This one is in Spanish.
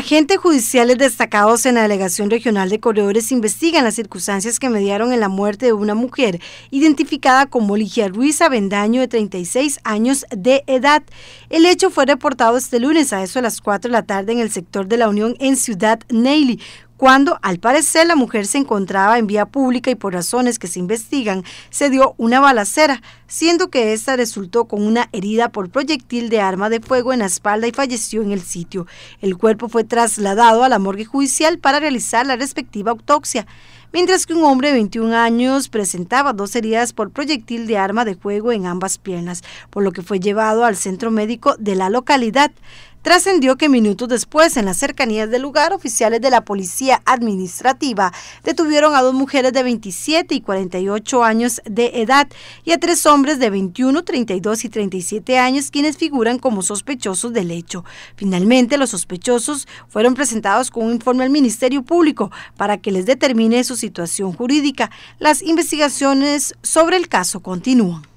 Agentes judiciales destacados en la Delegación Regional de Corredores investigan las circunstancias que mediaron en la muerte de una mujer identificada como Ligia Ruiz Avendaño, de 36 años de edad. El hecho fue reportado este lunes a eso a las 4 de la tarde en el sector de la Unión en Ciudad Neily, cuando al parecer la mujer se encontraba en vía pública y por razones que se investigan se dio una balacera, siendo que esta resultó con una herida por proyectil de arma de fuego en la espalda y falleció en el sitio. El cuerpo fue trasladado a la morgue judicial para realizar la respectiva autopsia mientras que un hombre de 21 años presentaba dos heridas por proyectil de arma de fuego en ambas piernas, por lo que fue llevado al centro médico de la localidad trascendió que minutos después, en las cercanías del lugar, oficiales de la policía administrativa detuvieron a dos mujeres de 27 y 48 años de edad y a tres hombres de 21, 32 y 37 años, quienes figuran como sospechosos del hecho. Finalmente, los sospechosos fueron presentados con un informe al Ministerio Público para que les determine su situación jurídica. Las investigaciones sobre el caso continúan.